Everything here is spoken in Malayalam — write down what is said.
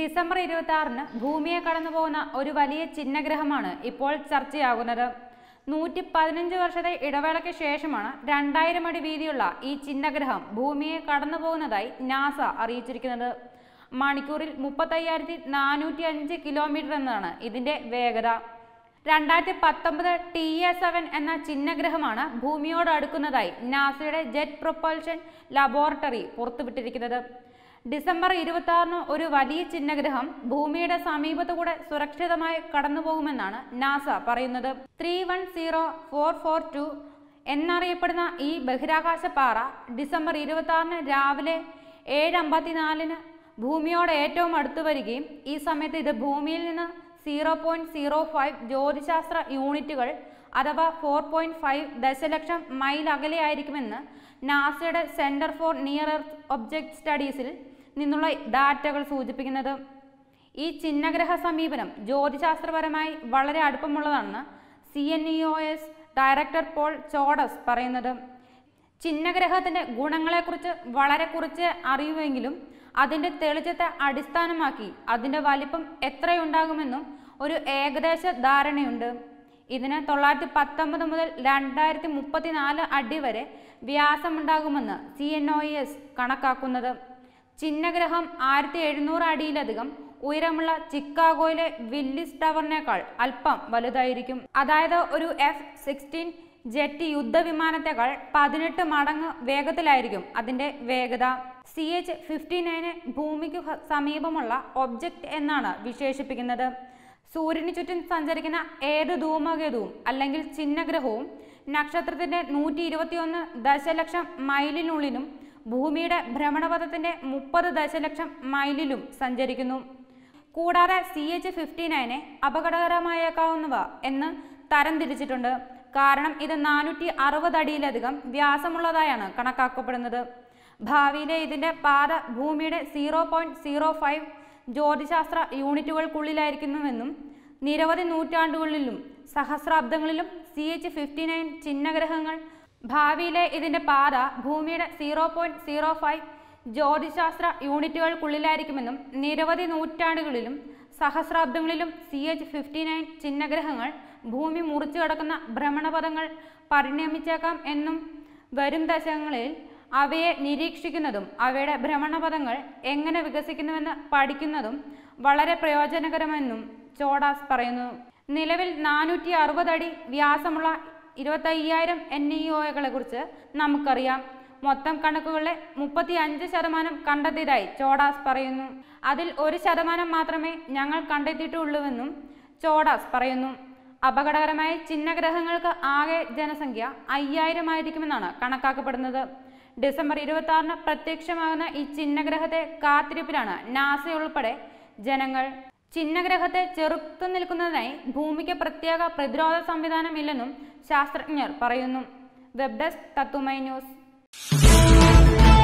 ഡിസംബർ ഇരുപത്തി ആറിന് ഭൂമിയെ പോകുന്ന ഒരു വലിയ ചിഹ്നഗ്രഹമാണ് ഇപ്പോൾ ചർച്ചയാകുന്നത് നൂറ്റി പതിനഞ്ച് വർഷത്തെ ഇടവേളയ്ക്ക് ശേഷമാണ് രണ്ടായിരം അടി വീതിയുള്ള ഈ ചിഹ്നഗ്രഹം ഭൂമിയെ കടന്നു പോകുന്നതായി നാസ അറിയിച്ചിരിക്കുന്നത് മണിക്കൂറിൽ മുപ്പത്തയ്യായിരത്തി നാനൂറ്റി അഞ്ച് കിലോമീറ്റർ എന്നതാണ് ഇതിന്റെ വേഗത രണ്ടായിരത്തി പത്തൊമ്പത് ടി എ സെവൻ എന്ന ചിഹ്നഗ്രഹമാണ് ഭൂമിയോട് അടുക്കുന്നതായി നാസയുടെ ജെറ്റ് പ്രൊപ്പൽഷൻ ലബോറട്ടറി പുറത്തുവിട്ടിരിക്കുന്നത് ഡിസംബർ ഇരുപത്തി ആറിന് ഒരു വലിയ ചിഹ്നഗ്രഹം ഭൂമിയുടെ സമീപത്തുകൂടെ സുരക്ഷിതമായി കടന്നുപോകുമെന്നാണ് നാസ പറയുന്നത് three one zero four four two എന്നറിയപ്പെടുന്ന ഈ ബഹിരാകാശ പാറ ഡിസംബർ ഇരുപത്തി ആറിന് രാവിലെ ഏഴ് അമ്പത്തിനാലിന് ഭൂമിയോട് ഏറ്റവും അടുത്തു വരികയും ഈ സമയത്ത് ഇത് ഭൂമിയിൽ നിന്ന് സീറോ പോയിൻറ്റ് സീറോ ഫൈവ് ജ്യോതിശാസ്ത്ര യൂണിറ്റുകൾ അഥവാ ഫോർ പോയിൻറ്റ് ഫൈവ് ദശലക്ഷം മൈൽ അകലെയായിരിക്കുമെന്ന് നാസയുടെ centre for near earth object സ്റ്റഡീസിൽ നിന്നുള്ള ഡാറ്റകൾ സൂചിപ്പിക്കുന്നത് ഈ ചിഹ്നഗ്രഹ സമീപനം ജ്യോതിശാസ്ത്രപരമായി വളരെ അടുപ്പമുള്ളതാണെന്ന് C N E O S director Paul Chodas പറയുന്നത് ചിഹ്നഗ്രഹത്തിൻ്റെ ഗുണങ്ങളെക്കുറിച്ച് വളരെ കുറച്ച് അറിയുമെങ്കിലും അതിൻ്റെ തെളിച്ചത്തെ അടിസ്ഥാനമാക്കി അതിൻ്റെ വലിപ്പം എത്രയുണ്ടാകുമെന്നും ഒരു ഏകദേശ ധാരണയുണ്ട് ഇതിന് തൊള്ളായിരത്തി പത്തൊമ്പത് മുതൽ രണ്ടായിരത്തി നാല് അടി വരെ വ്യാസമുണ്ടാകുമെന്ന് സി എൻ ഒ എസ് കണക്കാക്കുന്നത് ചിഹ്നഗ്രഹം ആയിരത്തി എഴുന്നൂറ് അടിയിലധികം ഉയരമുള്ള ചിക്കാഗോയിലെ വില്ലിസ് ടവറിനേക്കാൾ അല്പം വലുതായിരിക്കും അതായത് ഒരു എഫ് സിക്സ്റ്റീൻ ജെറ്റ് യുദ്ധവിമാനത്തേക്കാൾ പതിനെട്ട് മടങ്ങ് വേഗത്തിലായിരിക്കും അതിന്റെ വേഗത സി എച്ച് ഫിഫ്റ്റി നയന് ഭൂമിക്ക് സമീപമുള്ള ഒബ്ജക്റ്റ് എന്നാണ് വിശേഷിപ്പിക്കുന്നത് സൂര്യന് ചുറ്റും സഞ്ചരിക്കുന്ന ഏത് ധൂമകേതുവും അല്ലെങ്കിൽ ചിഹ്നഗ്രഹവും നക്ഷത്രത്തിന്റെ നൂറ്റി ഇരുപത്തിയൊന്ന് ദശലക്ഷം മൈലിനുള്ളിലും ഭൂമിയുടെ ഭ്രമണപഥത്തിൻ്റെ മുപ്പത് ദശലക്ഷം മൈലിലും സഞ്ചരിക്കുന്നു കൂടാതെ സി എച്ച് ഫിഫ്റ്റി നയനെ അപകടകരമായേക്കാവുന്നവ എന്ന് തരംതിരിച്ചിട്ടുണ്ട് കാരണം ഇത് നാനൂറ്റി അറുപത് അടിയിലധികം വ്യാസമുള്ളതായാണ് കണക്കാക്കപ്പെടുന്നത് ഭാവിയിലെ ഇതിൻ്റെ പാത ഭൂമിയുടെ സീറോ പോയിൻറ്റ് സീറോ ഫൈവ് ജ്യോതിശാസ്ത്ര യൂണിറ്റുകൾക്കുള്ളിലായിരിക്കുന്നുവെന്നും നിരവധി നൂറ്റാണ്ടുകളിലും സഹസ്രാബ്ദങ്ങളിലും സി എച്ച് ഫിഫ്റ്റി നയൻ ചിഹ്നഗ്രഹങ്ങൾ ഭാവിയിലെ ഇതിൻ്റെ പാത ഭൂമിയുടെ സീറോ പോയിൻറ്റ് സീറോ ഫൈവ് ജ്യോതിശാസ്ത്ര യൂണിറ്റുകൾക്കുള്ളിലായിരിക്കുമെന്നും നിരവധി നൂറ്റാണ്ടുകളിലും സഹസ്രാബ്ദങ്ങളിലും സി എച്ച് ഫിഫ്റ്റി നയൻ ചിഹ്നഗ്രഹങ്ങൾ ഭൂമി മുറിച്ചു കിടക്കുന്ന ഭ്രമണപഥങ്ങൾ പരിണമിച്ചേക്കാം എന്നും വരും ദശകങ്ങളിൽ അവയെ നിരീക്ഷിക്കുന്നതും അവയുടെ ഭ്രമണപഥങ്ങൾ എങ്ങനെ വികസിക്കുന്നുവെന്ന് പഠിക്കുന്നതും വളരെ പ്രയോജനകരമെന്നും ചോഡാസ് പറയുന്നു നിലവിൽ നാനൂറ്റി അറുപത് അടി വ്യാസമുള്ള ഇരുപത്തയ്യായിരം എൻ ഇ e ഒകളെ കുറിച്ച് നമുക്കറിയാം മൊത്തം കണക്കുകളിലെ മുപ്പത്തി അഞ്ച് ശതമാനം കണ്ടെത്തിയതായി ചോഡാസ് പറയുന്നു അതിൽ ഒരു ശതമാനം മാത്രമേ ഞങ്ങൾ കണ്ടെത്തിയിട്ടുള്ളൂവെന്നും ചോഡാസ് പറയുന്നു അപകടകരമായ ചിഹ്നഗ്രഹങ്ങൾക്ക് ആകെ ജനസംഖ്യ അയ്യായിരം ആയിരിക്കുമെന്നാണ് കണക്കാക്കപ്പെടുന്നത് ഡിസംബർ ഇരുപത്തി ആറിന് പ്രത്യക്ഷമാകുന്ന ഈ ചിഹ്നഗ്രഹത്തെ കാത്തിരിപ്പിലാണ് നാസ ഉൾപ്പെടെ ജനങ്ങൾ ചിഹ്നഗ്രഹത്തെ ചെറുത്തു നിൽക്കുന്നതിനായി ഭൂമിക്ക് പ്രത്യേക പ്രതിരോധ സംവിധാനമില്ലെന്നും ശാസ്ത്രജ്ഞർ പറയുന്നു വെബ് ഡെസ്ക് തത്തുമൈ ന്യൂസ്